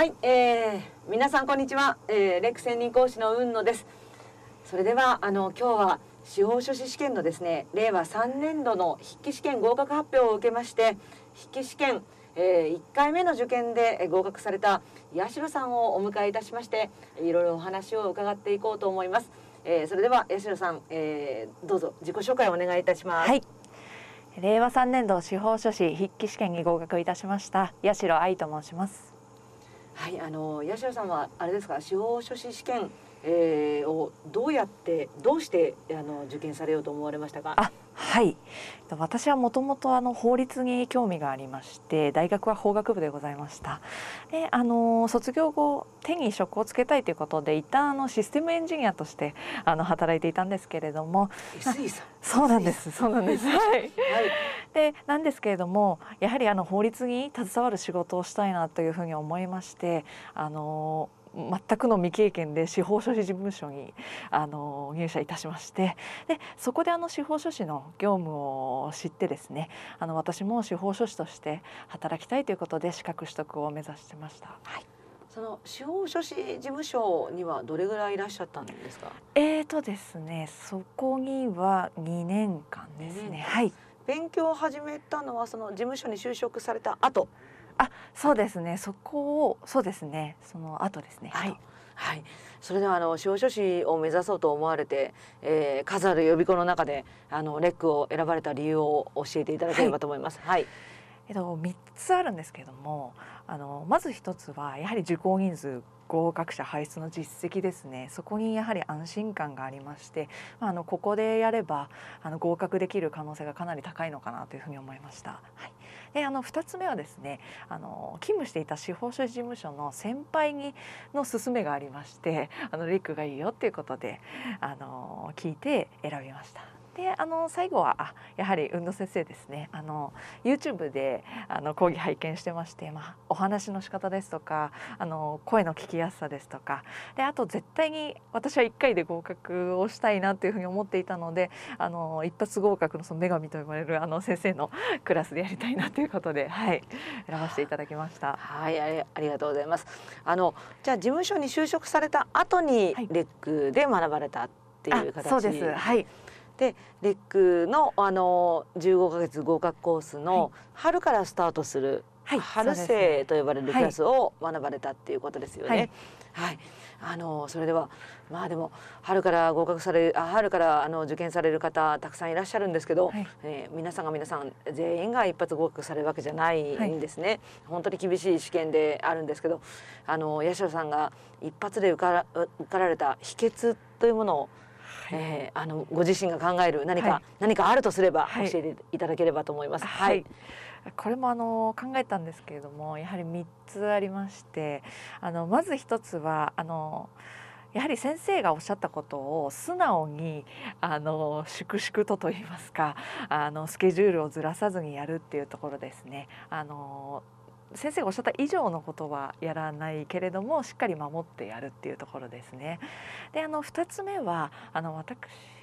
はい、えー、皆さんこんにちは、えー、レク専任講師の雲野ですそれではあの今日は司法書士試験のですね令和3年度の筆記試験合格発表を受けまして筆記試験、えー、1回目の受験で合格された八代さんをお迎えいたしましていろいろお話を伺っていこうと思います、えー、それでは八代さん、えー、どうぞ自己紹介をお願いいたします、はい、令和3年度司法書士筆記試験に合格いたしました八代愛と申しますはいあの八代さんはあれですか司法書士試験えー、をどうやってどうしてあの受験されようと思われましたかはい私はもともとあの法律に興味がありまして大学は法学部でございましたであの卒業後手に職をつけたいということで一旦あのシステムエンジニアとしてあの働いていたんですけれども そうなんですそうなんですはい、はいでなんですけれどもやはりあの法律に携わる仕事をしたいなというふうに思いましてあの全くの未経験で司法書士事務所にあの入社いたしましてでそこであの司法書士の業務を知ってですねあの私も司法書士として働きたいということで資格取得を目指してました。はいその司法書士事務所にはどれぐらいいらっしゃったんですか。えーとですね、そこには2年間ですね。はい。勉強を始めたのはその事務所に就職された後あそうですねそこをそうですねその後ですねはいはい、それではあの司法書士を目指そうと思われて、えー、数ある予備校の中であのレックを選ばれた理由を教えていただければと思います。はい、はいえっと、3つあるんですけどもあのまず1つはやはり受講人数合格者輩出の実績ですねそこにやはり安心感がありましてあのここでやればあの合格できる可能性がかなり高いのかなというふうに思いました。はい、であの2つ目はですねあの勤務していた司法書士事務所の先輩にの勧めがありましてあのリックがいいよっていうことであの聞いて選びました。であの最後はあやはり運動先生ですねあの YouTube であの講義拝見してまして、まあ、お話の仕方ですとかあの声の聞きやすさですとかであと絶対に私は1回で合格をしたいなというふうに思っていたのであの一発合格のその女神と呼ばれるあの先生のクラスでやりたいなということで、はい、選ばせていただきました。はい、ありがとうございます。あのじゃあ事務所に就職された後にレックで学ばれたっていう形、はい、そうです。はい。でレックのあの15か月合格コースの春からスタートする、はい、春生と呼ばれるクラスを学ばれたっていうことですよね。はい、あのそれではまあでも春から合格されるあ春からあの受験される方たくさんいらっしゃるんですけど、はい、えー、皆さんが皆さん全員が一発合格されるわけじゃないんですね、はい、本当に厳しい試験であるんですけどあの八代さんが一発で受から受かられた秘訣というものをはい、えー、あのご自身が考える何か、はい、何かあるとすれば教えていただければと思います。はい、これもあの考えたんですけれどもやはり3つありましてあのまず1つはあのやはり先生がおっしゃったことを素直にあの粛々とと言いますかあのスケジュールをずらさずにやるっていうところですね。あの先生がおっしゃった以上のことはやらないけれどもしっかり守ってやるっていうところですね。であの2つ目はあの私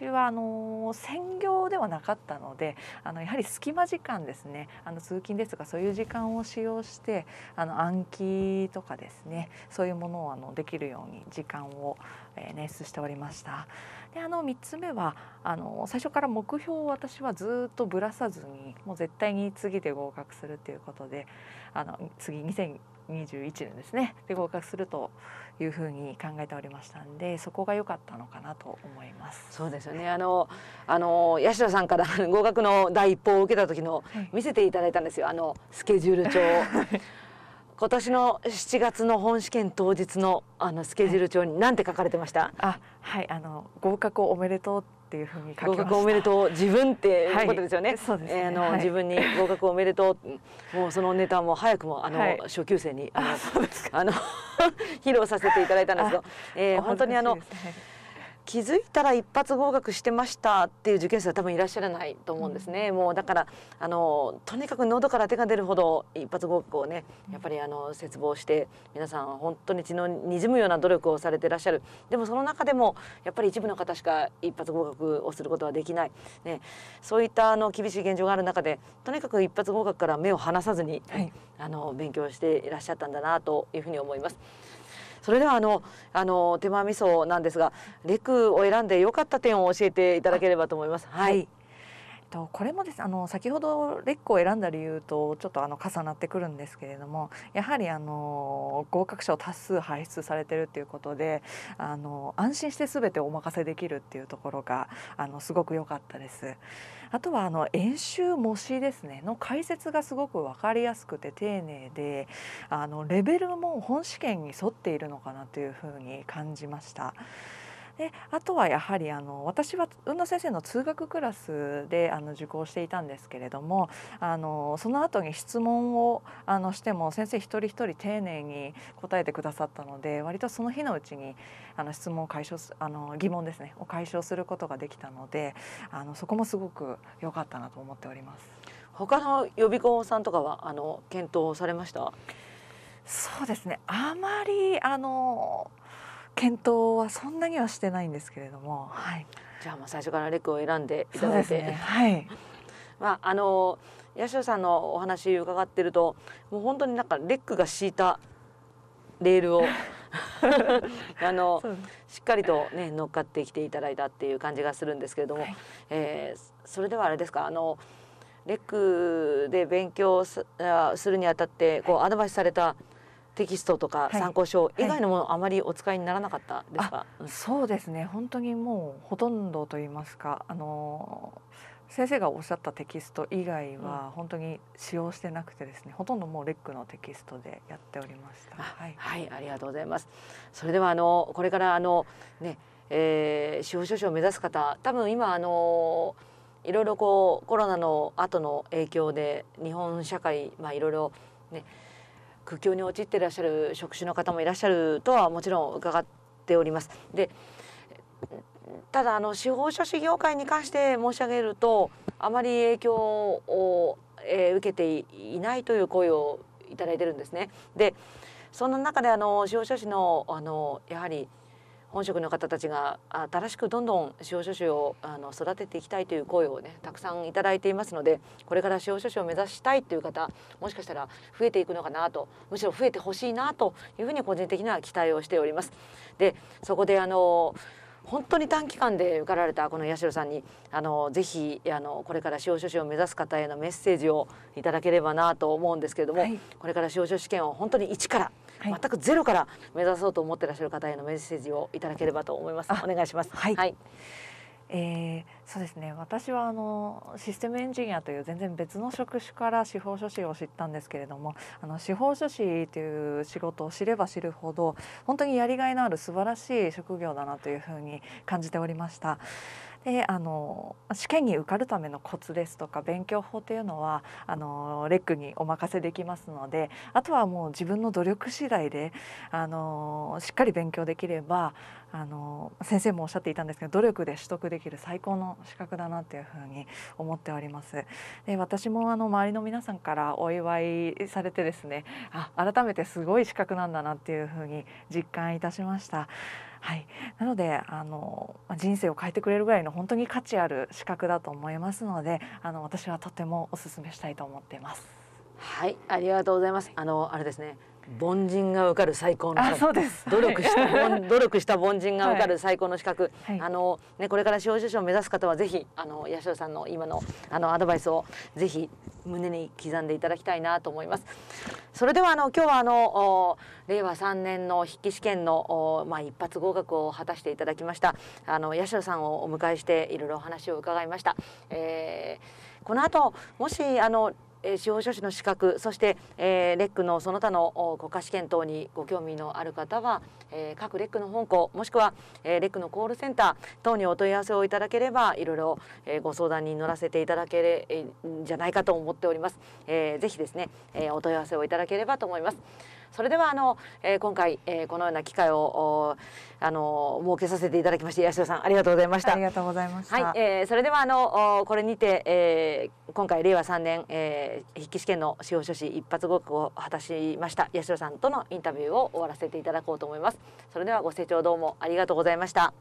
はあの専業ではなかったのであのやはり隙間時間ですねあの通勤ですとかそういう時間を使用してあの暗記とかですねそういうものをあのできるように時間を、え捻出しておりました。であの3つ目はあの最初から目標を私はずっとぶらさずにもう絶対に次で合格するっていうことであの次2021年ですねで合格するというふうに考えておりましたんでそこが良かったのかなと思いますそうですよねあのあの八代さんから 合格の第一報を受けた時の見せていただいたんですよあのスケジュール帳。今年の7月の本試験当日のあのスケジュール帳に何て書かれてました、はい、あはいあの合格おめでとうっていうふうに合格おめでとう自分っていうことですよね。はい、そうです、ね、あの、はい、自分に合格おめでとうもうそのネタも早くもあの、はい、初級生にあのあの 披露させていただいたんですけど、えー、本当にあの。気づいたら一発合格してましたっていう受験生は多分いらっしゃらないと思うんですね、うん、もうだからあのとにかく喉から手が出るほど一発合格をねやっぱりあの切望して皆さん本当に血のにじむような努力をされていらっしゃるでもその中でもやっぱり一部の方しか一発合格をすることはできない、ね、そういったあの厳しい現状がある中でとにかく一発合格から目を離さずに、はい、あの勉強していらっしゃったんだなというふうに思います。それではあのあの手間味噌なんですがレクを選んで良かった点を教えていただければと思います。はい、はいとこれもですあの先ほどレックを選んだ理由とちょっとあの重なってくるんですけれどもやはりあの合格者を多数輩出されてるっていうことであの安心して全てお任せできるっていうところがあのすごく良かったです。あとはあの演習模試ですねの解説がすごく分かりやすくて丁寧であのレベルも本試験に沿っているのかなというふうに感じました。であとはやはりあの私は運動先生の通学クラスであの受講していたんですけれどもあのその後に質問をあのしても先生一人一人丁寧に答えてくださったので割とその日のうちにあの質問を解消すあの疑問ですねを解消することができたのであのそこもすごく良かったなと思っております。他の予備校さんとかはあの検討されましたそうですねあまりあの検討はそんなにはしてないんですけれども、はい、じゃあまあ最初からレクを選んでいただいて、ね、はい、まああの八代さんのお話伺ってるともう本当になんかレックが敷いたレールを あのしっかりとね乗っかってきていただいたっていう感じがするんですけれども、はい、えー、それではあれですかあのレックで勉強するにあたってこうアドバイスされたテキストとか参考書以外のものあまりお使いにならなかったですか、うん、そうですね本当にもうほとんどと言いますかあの先生がおっしゃったテキスト以外は本当に使用してなくてですね、うん、ほとんどもうレックのテキストでやっておりました。はい、はい、ありがとうございます。それではあのこれからあのね、えー、司法書士を目指す方、多分今あのいろいろこうコロナの後の影響で日本社会まあいろいろね。苦境に陥っていらっしゃる職種の方もいらっしゃるとはもちろん伺っております。でただあの司法書士業界に関して申し上げるとあまり影響を、えー、受けていないという声をいただいてるんですね。でそんな中であの司法書士のあのやはり本職の方たちが新しくどんどん司法書士をあの育てていきたいという声をねたくさんいただいていますのでこれから司法書士を目指したいという方もしかしたら増えていくのかなとむしろ増えてほしいなというふうに個人的には期待をしております。でそこであの本当に短期間で受かられたこの八代さんにあのぜひあのこれから司法書士を目指す方へのメッセージをいただければなと思うんですけれども、はい、これから司法書士試験を本当に一から、はい、全くゼロから目指そうと思ってらっしゃる方へのメッセージをいただければと思います。お願いします、はい、はいえー、そうですね私はあのシステムエンジニアという全然別の職種から司法書士を知ったんですけれどもあの司法書士という仕事を知れば知るほど本当にやりがいのある素晴らしい職業だなというふうに感じておりました。であの試験に受かるためのコツですとか勉強法っていうのはあのレックにお任せできますのであとはもう自分の努力次第であのしっかり勉強できればあの先生もおっしゃっていたんですけど努力で取得できる最高の資格だなっていうふうに思っております。で私もあの周りの皆さんからお祝いされてですねあ改めてすごい資格なんだなっていうふうに実感いたしました。はい、なのであの人生を変えてくれるぐらいの本当に価値ある資格だと思いますのであの私はとてもお勧めしたいと思っています。はいありがとうございます。あのあれですね凡人が受かる最高のそうです努力した、努力した凡人が受かる最高の資格、はい、あのねこれから司法書士を目指す方はぜひあの八代さんの今のあのアドバイスをぜひ胸に刻んでいただきたいなと思いますそれではあの今日はあの令和3年の筆記試験のまあ、一発合格を果たしていただきましたあの八代さんをお迎えしていろいろお話を伺いました。えーこの後もしあのえ司法書士の資格そして、えレックのその他の国家試験等にご興味のある方は、え各レックの本校もしくは、えレックのコールセンター等にお問い合わせをいただければいろいろ、えご相談に乗らせていただける、んじゃないかと思っております、えー、ぜですね、えお問い合わせをいただければと思います。それではあの、えー、今回、えー、このような機会をあの設けさせていただきまして八代さんありがとうございましたありがとうございました、はいえー、それではあのこれにて、えー、今回令和3年、えー、筆記試験の司法書士一発合格を果たしました八代さんとのインタビューを終わらせていただこうと思いますそれではご清聴どうもありがとうございました